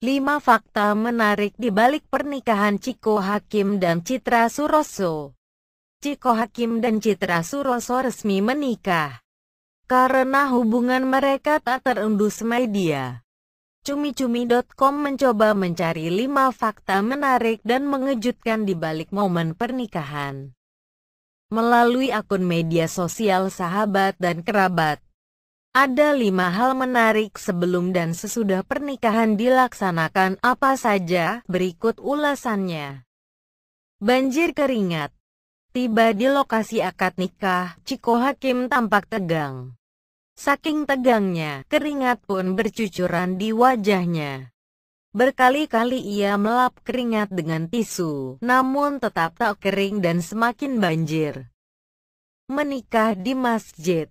5 fakta menarik di balik pernikahan Ciko Hakim dan Citra Suroso. Ciko Hakim dan Citra Suroso resmi menikah. Karena hubungan mereka tak terendus media. Cumi-cumi.com mencoba mencari 5 fakta menarik dan mengejutkan di balik momen pernikahan. Melalui akun media sosial sahabat dan kerabat, ada lima hal menarik sebelum dan sesudah pernikahan dilaksanakan apa saja, berikut ulasannya. Banjir keringat Tiba di lokasi akad nikah, Ciko Hakim tampak tegang. Saking tegangnya, keringat pun bercucuran di wajahnya. Berkali-kali ia melap keringat dengan tisu, namun tetap tak kering dan semakin banjir. Menikah di masjid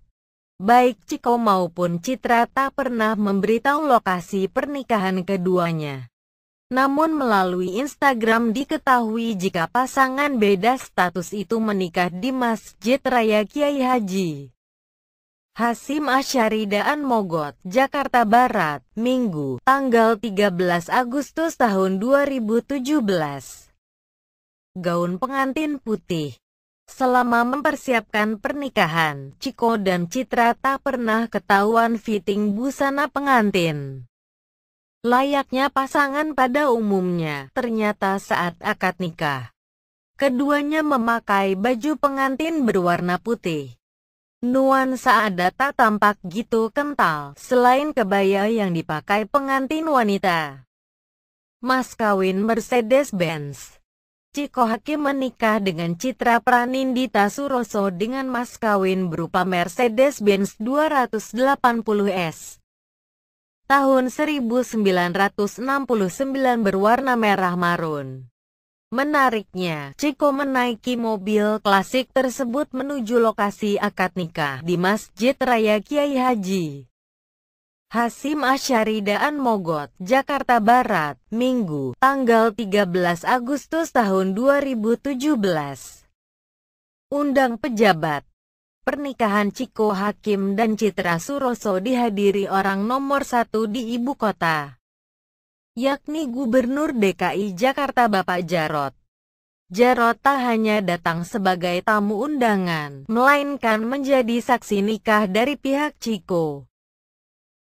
baik Ciko maupun Citra tak pernah memberitahu lokasi pernikahan keduanya. Namun melalui Instagram diketahui jika pasangan beda status itu menikah di Masjid Raya Kiai Haji. Hasim Asyari Mogot, Jakarta Barat, Minggu, tanggal 13 Agustus tahun 2017. Gaun pengantin putih Selama mempersiapkan pernikahan, Ciko dan Citra tak pernah ketahuan fitting busana pengantin. Layaknya pasangan pada umumnya, ternyata saat akad nikah, keduanya memakai baju pengantin berwarna putih. Nuansa adat tak tampak gitu kental, selain kebaya yang dipakai pengantin wanita. Mas kawin Mercedes-Benz Ciko Hakim menikah dengan Citra Pranindita Suroso dengan mas kawin berupa Mercedes-Benz 280S. Tahun 1969 berwarna merah marun. Menariknya, Ciko menaiki mobil klasik tersebut menuju lokasi akad nikah di Masjid Raya Kiai Haji. Hasim Asyari Daan Mogot, Jakarta Barat, Minggu, tanggal 13 Agustus tahun 2017. Undang pejabat. Pernikahan Ciko Hakim dan Citra Suroso dihadiri orang nomor satu di ibu kota, yakni Gubernur DKI Jakarta Bapak Jarot. Jarot tak hanya datang sebagai tamu undangan, melainkan menjadi saksi nikah dari pihak Ciko.